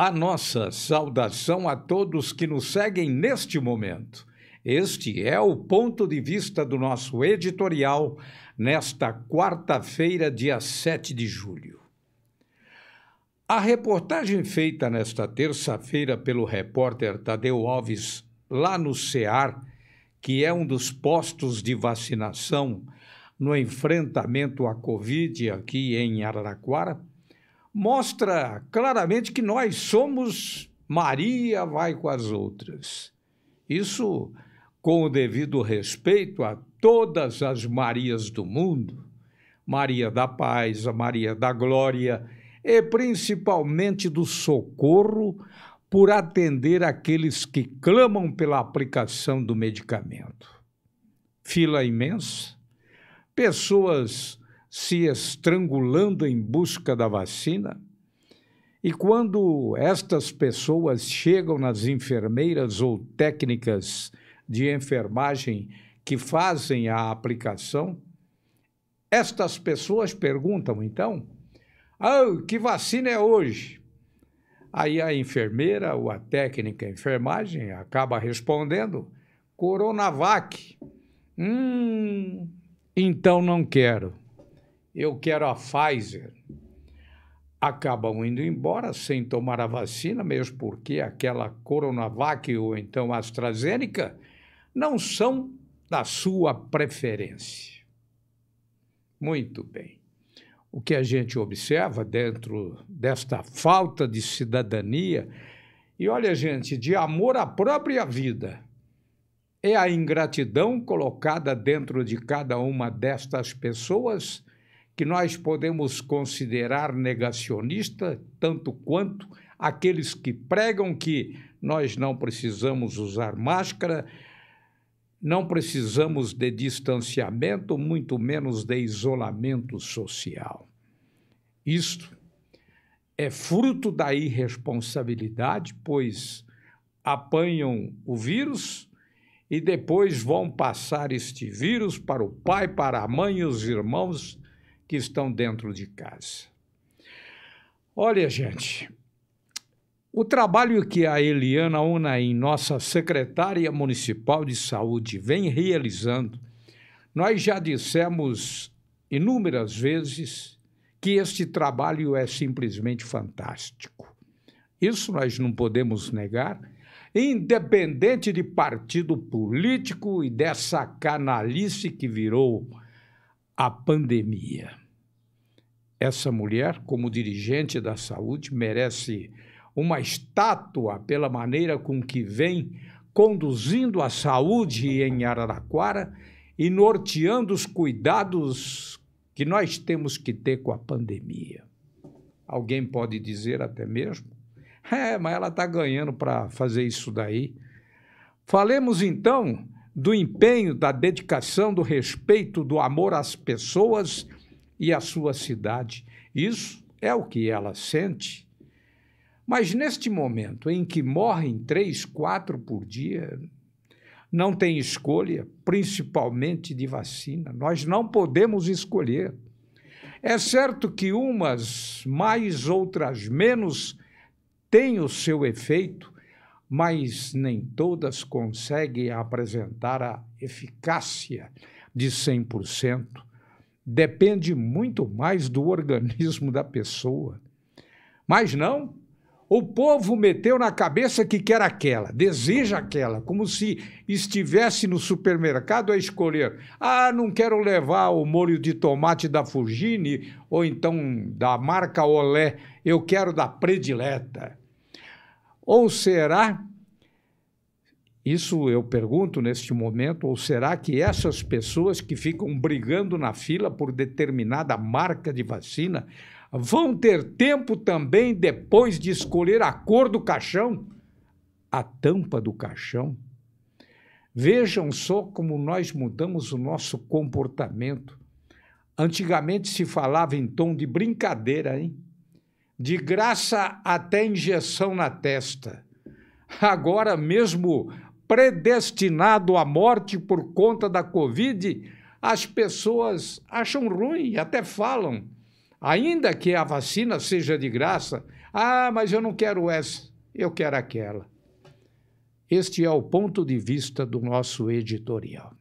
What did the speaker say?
A nossa saudação a todos que nos seguem neste momento. Este é o ponto de vista do nosso editorial nesta quarta-feira, dia 7 de julho. A reportagem feita nesta terça-feira pelo repórter Tadeu Alves, lá no CEAR, que é um dos postos de vacinação no enfrentamento à Covid aqui em Araraquara, mostra claramente que nós somos Maria vai com as outras. Isso com o devido respeito a todas as Marias do mundo, Maria da Paz, a Maria da Glória e principalmente do socorro por atender aqueles que clamam pela aplicação do medicamento. Fila imensa, pessoas se estrangulando em busca da vacina? E quando estas pessoas chegam nas enfermeiras ou técnicas de enfermagem que fazem a aplicação, estas pessoas perguntam então: oh, que vacina é hoje? Aí a enfermeira ou a técnica de enfermagem acaba respondendo: Coronavac. Hum, então não quero eu quero a Pfizer. Acabam indo embora sem tomar a vacina, mesmo porque aquela Coronavac ou então AstraZeneca não são da sua preferência. Muito bem. O que a gente observa dentro desta falta de cidadania, e olha, gente, de amor à própria vida, é a ingratidão colocada dentro de cada uma destas pessoas que nós podemos considerar negacionista, tanto quanto aqueles que pregam que nós não precisamos usar máscara, não precisamos de distanciamento, muito menos de isolamento social. Isto é fruto da irresponsabilidade, pois apanham o vírus e depois vão passar este vírus para o pai, para a mãe e os irmãos que estão dentro de casa. Olha, gente, o trabalho que a Eliana Unaim, nossa secretária municipal de saúde, vem realizando, nós já dissemos inúmeras vezes que este trabalho é simplesmente fantástico. Isso nós não podemos negar, independente de partido político e dessa canalice que virou a pandemia. Essa mulher, como dirigente da saúde, merece uma estátua pela maneira com que vem conduzindo a saúde em Araraquara e norteando os cuidados que nós temos que ter com a pandemia. Alguém pode dizer até mesmo, é, mas ela está ganhando para fazer isso daí. Falemos então do empenho, da dedicação, do respeito, do amor às pessoas e à sua cidade. Isso é o que ela sente. Mas neste momento em que morrem três, quatro por dia, não tem escolha, principalmente de vacina. Nós não podemos escolher. É certo que umas mais, outras menos, têm o seu efeito, mas nem todas conseguem apresentar a eficácia de 100%. Depende muito mais do organismo da pessoa. Mas não, o povo meteu na cabeça que quer aquela, deseja aquela, como se estivesse no supermercado a escolher: ah, não quero levar o molho de tomate da Fugini ou então da marca Olé, eu quero da predileta. Ou será, isso eu pergunto neste momento, ou será que essas pessoas que ficam brigando na fila por determinada marca de vacina vão ter tempo também depois de escolher a cor do caixão, a tampa do caixão? Vejam só como nós mudamos o nosso comportamento. Antigamente se falava em tom de brincadeira, hein? de graça até injeção na testa. Agora mesmo predestinado à morte por conta da Covid, as pessoas acham ruim, até falam. Ainda que a vacina seja de graça, ah, mas eu não quero essa, eu quero aquela. Este é o ponto de vista do nosso editorial.